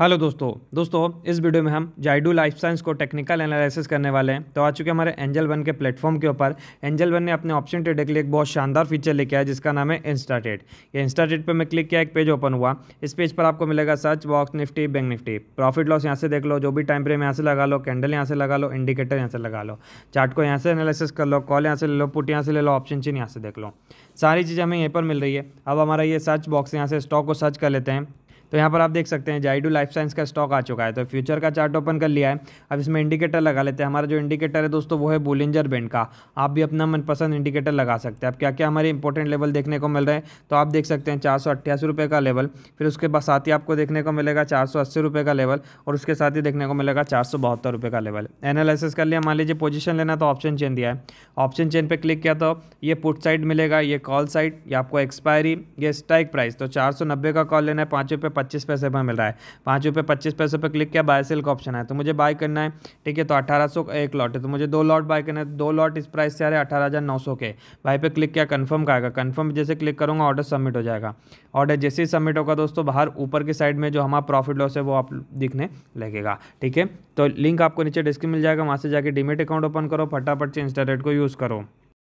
hello दोस्तों दोस्तों इस वीडियो में हम जाइडू लाइफ साइंस को टेक्निकल एनालिसिस करने वाले हैं तो आ चुके हमारे एंजल वन के प्लेटफॉर्म के ऊपर एंजल वन ने अपने ऑप्शन ट्रेड के लिए एक बहुत शानदार फीचर लेके आया जिसका नाम है इंस्टा ट्रेड ये इंस्टा ट्रेड पर मैं क्लिक किया एक पेज ओपन हुआ इस पेज पर आपको मिलेगा search box Nifty bank Nifty profit loss यहाँ से देख लो जो भी टाइम फ्रेम यहाँ से लगा लो कैंडल यहाँ से लगा लो इंडिकेटर यहाँ से लगा लो चार्ट को यहाँ से एनालिसिस कर लो कॉल यहाँ से ले लो पुट यहाँ से ले लो ऑप्शन चीन यहाँ से देख लो सारी चीज़ें हमें यहीं पर मिल रही है अब हमारा ये सर्च बॉक्स यहाँ से स्टॉक को सर्च कर लेते हैं तो यहाँ पर आप देख सकते हैं जाइडू लाइफ साइंस का स्टॉक आ चुका है तो फ्यूचर का चार्ट ओपन कर लिया है अब इसमें इंडिकेटर लगा लेते हैं हमारा जो इंडिकेटर है दोस्तों वो है बुलेंजर बैंड का आप भी अपना मनपसंद इंडिकेटर लगा सकते हैं अब क्या क्या हमारे इंपॉर्टेंट लेवल देखने को मिल रहे हैं तो आप देख सकते हैं चार सौ अट्ठासी रुपये का लेवल फिर उसके बाद साथ ही आपको देखने को मिलेगा चार सौ अस्सी रुपये का लेवल और उसके साथ ही देखने को मिलेगा चार सौ बहत्तर रुपये का लेवल एनालिसिस कर लिया मान लीजिए पोजिशन लेना तो ऑप्शन चेन दिया है ऑप्शन चेन पर क्लिक किया तो ये पुट साइड मिलेगा ये कॉल साइड या आपको एक्सपायरी ये स्ट्राइक प्राइस तो चार सौ नब्बे का कॉल लेना है पाँच पच्चीस पैसे पर मिल रहा है पाँच रुपये पच्चीस पैसे पर क्लिक किया बाय सेल का ऑप्शन है तो मुझे बाय करना है ठीक है तो अठारह सौ एक लॉट है तो मुझे दो लॉट बाय करना है दो लॉट इस प्राइस से आ रहे अठारह हज़ार नौ सौ के बाय पे क्लिक किया कन्फर्म का आएगा कन्फर्म जैसे क्लिक करूँगा ऑर्डर सबमिट हो जाएगा ऑर्डर जैसे ही सबमिट होगा दोस्तों बाहर ऊपर की साइड में जो हमारा प्रॉफिट लॉस है वो आप दिखने लगेगा ठीक है तो लिंक आपको नीचे डिस्क्रिप मिल जाएगा वहाँ से जाकर डिमेट अकाउंट ओपन करो फटाफट से इंस्टा रेट को यूज़ करो